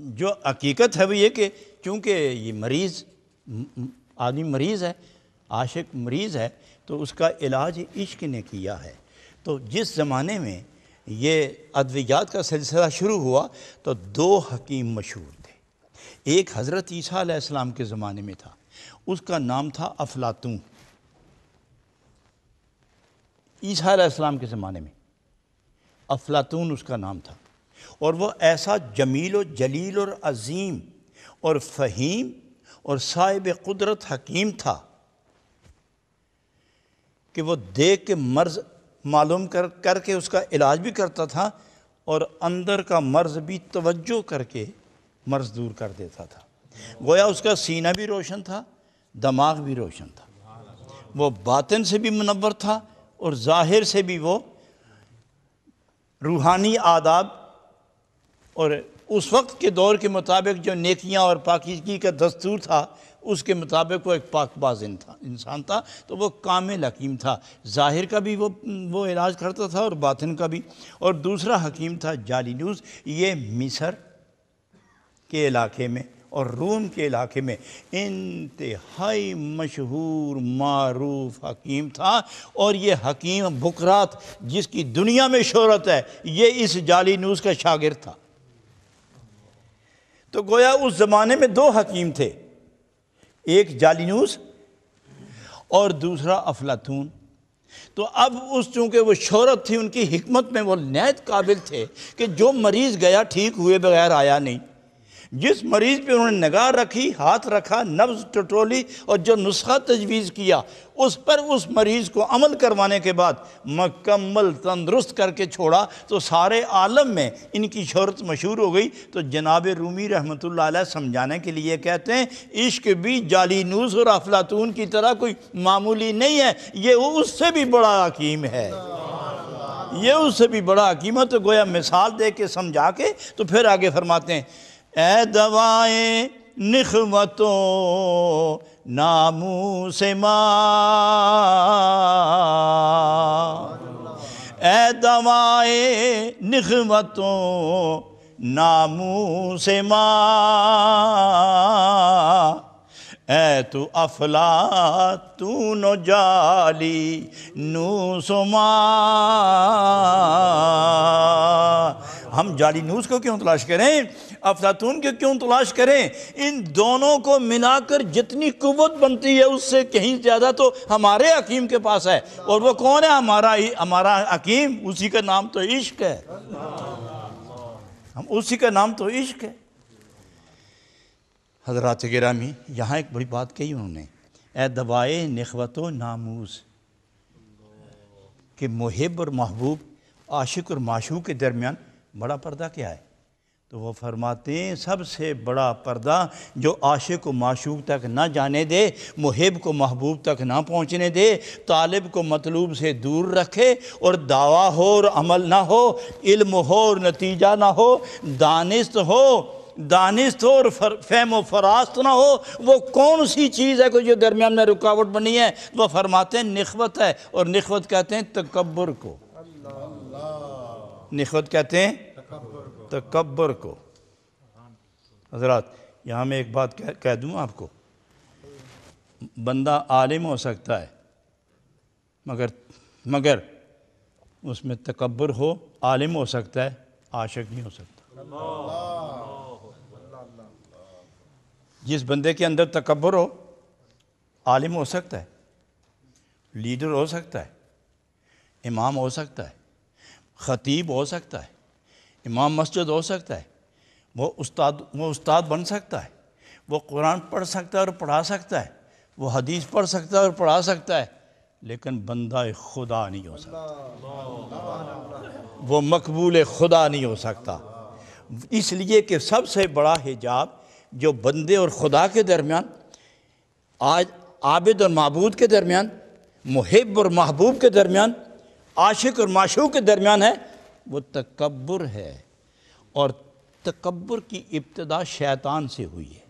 जो हकीकत है वो ये कि चूँकि ये मरीज़ आदमी मरीज़ है आशिक मरीज़ है तो उसका इलाज इश्क ने किया है तो जिस ज़माने में ये अद्वियात का सिलसिला शुरू हुआ तो दो हकीम मशहूर थे एक हज़रत ईसा आसमाम के ज़माने में था उसका नाम था अफलातून ईसा आसमाम के ज़माने में अफलातून उसका नाम था और वह ऐसा जमील व जलील और अजीम और फ़हीम और साहिब कुदरत हकीम था कि वो देख के मर्ज़ मालूम कर करके उसका इलाज भी करता था और अंदर का मर्ज़ भी तवज्जो करके मर्ज़ दूर कर देता था गोया उसका सीना भी रोशन था दिमाग भी रोशन था वो बातिन से भी मुनवर था और ज़ाहिर से भी वो रूहानी आदाब और उस वक्त के दौर के मुताबिक जो नेकियां और पाकिजगी का दस्तूर था उसके मुताबिक वो एक पाकबाज था इंसान था तो वो कामिल हकीम था ज़ाहिर का भी वो वो इलाज करता था और बातिन का भी और दूसरा हकीम था जालीलूस ये मिसर के इलाके में और रोम के इलाके में इंतहाई मशहूर मरूफ हकीम था और ये हकीम बकरात जिसकी दुनिया में शहरत है ये इस जाली न्यूज़ का शागिर था तो गोया उस ज़माने में दो हकीम थे एक जालीनूस और दूसरा अफलातून तो अब उस चूँकि वो शहरत थी उनकी हमत में वो नायत काबिल थे कि जो मरीज़ गया ठीक हुए बगैर आया नहीं जिस मरीज़ पे उन्होंने नगाह रखी हाथ रखा नब्ज़ टटोली और जो नुस्खा तजवीज़ किया उस पर उस मरीज़ को अमल करवाने के बाद मकम्मल तंदरुस्त करके छोड़ा तो सारे आलम में इनकी शहरत मशहूर हो गई तो जनाब रूमी रहमत समझाने के लिए कहते हैं इश्क भी नूस और अफलातून की तरह कोई मामूली नहीं है ये उससे भी बड़ा हकीम है ये उससे भी बड़ा हकीमत तो गोया मिसाल दे के समझा के तो फिर आगे फरमाते हैं ए दवाए नखमतों नामू से मा ए दवाए नखमतों नामू से माँ ऐ तू अफला तू नो जाली नू सुमा हम जाली न्यूज़ को क्यों तलाश करें अफलातून को क्यों तलाश करें इन दोनों को मिलाकर जितनी कुत बनती है उससे कहीं ज़्यादा तो हमारे हकीम के पास है और वह कौन है हमारा ही हमारा हकीम उसी का नाम तो इश्क है हम उसी का नाम तो इश्क है हजरात गिरामी यहाँ एक बड़ी बात कही उन्होंने ए दबाए नखवत नामूज़ के मुहिब और महबूब आशिक और माशू के दरमियान बड़ा पर्दा क्या है तो वह फरमाते हैं सबसे बड़ा पर्दा जो आशे को माशूब तक ना जाने दे मुहिब को महबूब तक ना पहुँचने दे तालिब को मतलूब से दूर रखे और दावा हो और अमल ना हो इल्म हो और नतीजा ना हो दानिस्त हो दानिस्त हो और फर, फेम व फरास्त ना हो वो कौन सी चीज़ है कोई जो दरमियान में रुकावट बनी है वह फरमाते हैं नखवत है और नखवत कहते हैं तकबर को नखवत कहते हैं तकबर को हजरात यहाँ मैं एक बात कह, कह दूँ आपको बंदा आलिम हो सकता है मगर मगर उसमें तकबर हो आलिम हो सकता है आशक नहीं हो सकता जिस बंदे के अंदर तकबर हो आलिम हो सकता है लीडर हो सकता है इमाम हो सकता है ख़तीब हो सकता है इमाम मस्जिद हो सकता है वो उस्ताद वो उस्ताद बन सकता है वो कुरान पढ़ सकता है और पढ़ा सकता है वो हदीस पढ़ सकता है और पढ़ा सकता है लेकिन बंदा खुदा नहीं हो सकता वो मकबूल खुदा नहीं हो सकता इसलिए कि सबसे बड़ा हिजाब जो बंदे और खुदा के दरमियान आज आबिद और महबूद के दरमियान मुहिब और महबूब के दरमियान आशिक और माशू के दरमियान है वो तकबर है और तकबर की इब्तदा शैतान से हुई है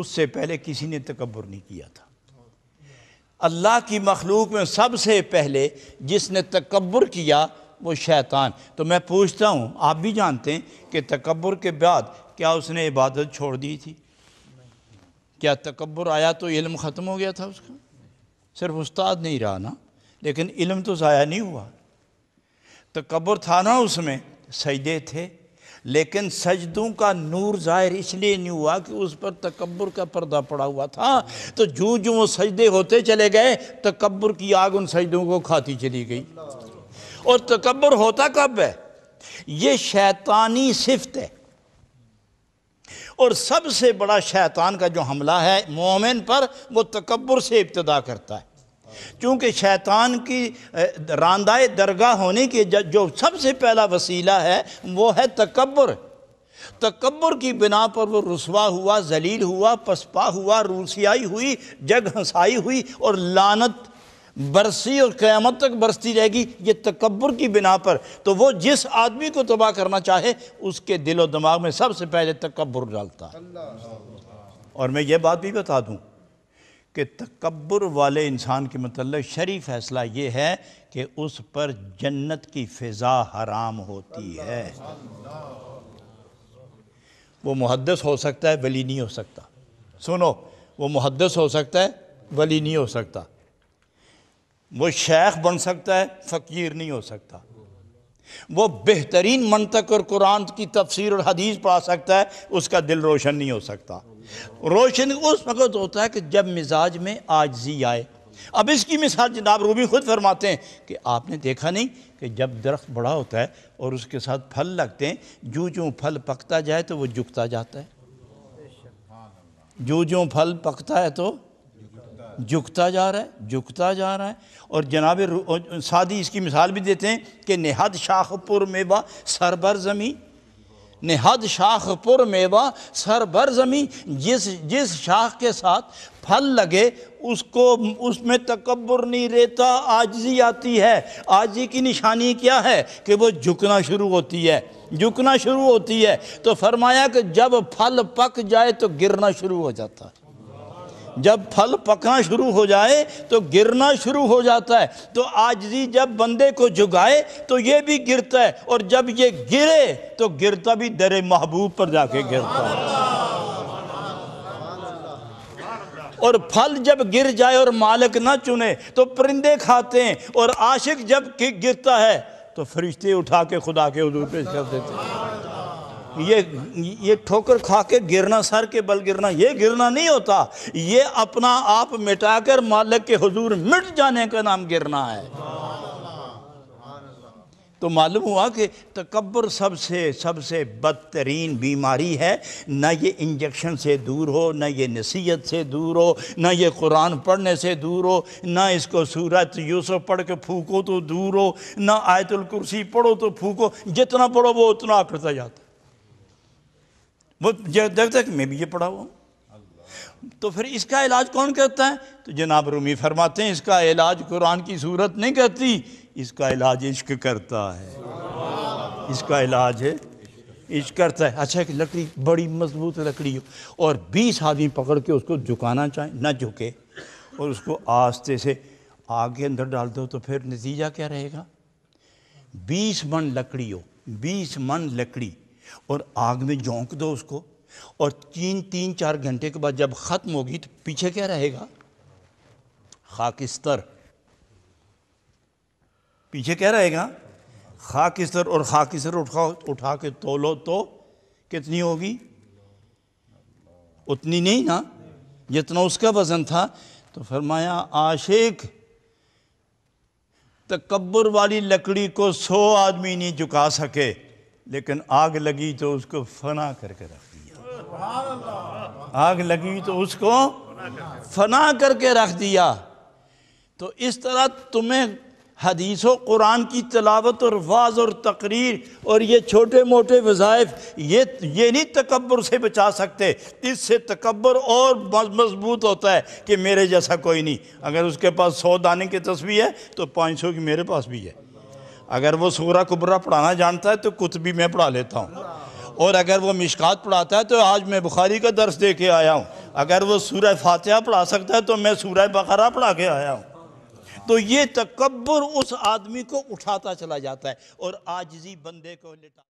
उससे पहले किसी ने तकबर नहीं किया था अल्लाह की मखलूक में सबसे पहले जिसने तकबर किया वो शैतान तो मैं पूछता हूँ आप भी जानते हैं कि तकबर के बाद क्या उसने इबादत छोड़ दी थी क्या तकबर आया तो इल्म ख़त्म हो गया था उसका सिर्फ उस्ताद नहीं रहा ना लेकिन इलम तो ज़ाया नहीं हुआ तो कब्र था ना उसमें सजदे थे लेकिन सजदों का नूर ज़ाहिर इसलिए नहीं हुआ कि उस पर तकबर का पर्दा पड़ा हुआ था तो जो जो वो सजदे होते चले गए तकबर की आग उन सजदों को खाती चली गई और तकबर होता कब है ये शैतानी सिफत है और सबसे बड़ा शैतान का जो हमला है मोमिन पर वो तकबर से इब्तदा करता है क्योंकि शैतान की रानदाय दरगाह होने की जो सबसे पहला वसीला है वो है तकबर तकबर की बिना पर वो रसवा हुआ जलील हुआ पसपा हुआ रूसियाई हुई जग हंसाई हुई और लानत बरसी और क़्यामत तक बरसती रहेगी ये तकबर की बिना पर तो वो जिस आदमी को तबाह करना चाहे उसके दिलो दिमाग में सबसे पहले तकबर डालता है और मैं ये बात भी बता दूँ कि तकबर वाले इंसान के मतलब शरी फैसला ये है कि उस पर जन्नत की फ़िज़ा हराम होती है वो मुहदस हो सकता है वली नहीं हो सकता सुनो वो मुहदस हो सकता है वली नहीं हो सकता वो शेख बन सकता है फ़कीर नहीं हो सकता वो बेहतरीन मंतक और कुरान की तफसीर और हदीस पढ़ा सकता है उसका दिल रोशन नहीं हो सकता रोशन उस वक़्त होता है कि जब मिजाज में आजजी आए अब इसकी मिसाल जनाब रूबी खुद फरमाते हैं कि आपने देखा नहीं कि जब दरख्त बड़ा होता है और उसके साथ फल लगते हैं जो जो फल पकता जाए तो वो झुकता जाता है जो जो फल पकता है तो झुकता जा रहा है झुकता जा रहा है और जनाब सादी इसकी मिसाल भी देते हैं कि नेहद शाहपुर मेवा सरबर जमी नेहद शाखपुर मेवा सरबर जमी जिस जिस शाख के साथ फल लगे उसको उसमें तकबर नहीं रहता आजी आती है आजी की निशानी क्या है कि वो झुकना शुरू होती है झुकना शुरू होती है तो फरमाया कि जब फल पक जाए तो गिरना शुरू हो जाता है जब फल पकना शुरू हो जाए तो गिरना शुरू हो जाता है तो आजजी जब बंदे को जुगाए तो ये भी गिरता है और जब ये गिरे तो गिरता भी दर महबूब पर जाके गिरता है और फल जब गिर जाए और मालिक ना चुने तो परिंदे खाते हैं और आशिक जब गिरता है तो फरिश्ते उठा के खुदा के हजूर पेश कर देते हैं ये ये ठोकर खा के गिरना सर के बल गिरना ये गिरना नहीं होता ये अपना आप मिटाकर मालिक के हुजूर मिट जाने का नाम गिरना है तो मालूम हुआ कि तकबर सबसे सबसे बदतरीन बीमारी है ना ये इंजेक्शन से दूर हो ना ये नसीहत से दूर हो ना ये कुरान पढ़ने से दूर हो ना इसको सूरत यूसुफ पढ़ के फूको तो दूर हो ना आयतुल कुर्सी पढ़ो तो फूको जितना पढ़ो वो उतना आकड़ता जाता वो जब तक मैं भी ये पढ़ा हुआ तो फिर इसका इलाज कौन करता है तो जनाब रूमी फरमाते हैं इसका इलाज कुरान की सूरत नहीं करती इसका इलाज इश्क करता है इसका इलाज है इश्क करता है अच्छा एक लकड़ी बड़ी मजबूत लकड़ी हो और बीस आदमी पकड़ के उसको झुकाना चाहे ना झुके और उसको आस्ते से आग के अंदर डाल दो तो फिर नतीजा क्या रहेगा बीस मन लकड़ी हो बीस मन लकड़ी और आग में झोंक दो उसको और तीन तीन चार घंटे के बाद जब ख़त्म होगी तो पीछे क्या रहेगा खाकिस्तर पीछे क्या रहेगा खाकिस्तर और खाकिस्तर उठा उठा के तोलो तो कितनी होगी उतनी नहीं ना जितना उसका वज़न था तो फरमाया आशिक तकबर वाली लकड़ी को सौ आदमी नहीं झुका सके लेकिन आग लगी तो उसको फना करके रख दिया आग लगी तो उसको फना करके रख दिया तो इस तरह तुम्हें हदीसों कुरान की तलावत और वाज और तकरीर और ये छोटे मोटे वजायफ ये ये नहीं तकबर से बचा सकते इससे तकबर और मजबूत होता है कि मेरे जैसा कोई नहीं अगर उसके पास सौ दाने की तस्वीर है तो पाँच सौ की मेरे पास भी है अगर वो सूरा कुबरा पढ़ाना जानता है तो कुतबी मैं पढ़ा लेता हूँ और अगर वो मिशकात पढ़ाता है तो आज मैं बुखारी का दर्श दे के आया हूँ अगर वो सूर्य फातह पढ़ा सकता है तो मैं सूर्य बकरा पढ़ा के आया हूँ तो ये तकबर उस आदमी को उठाता चला जाता है और आजजी बंदे को लेटा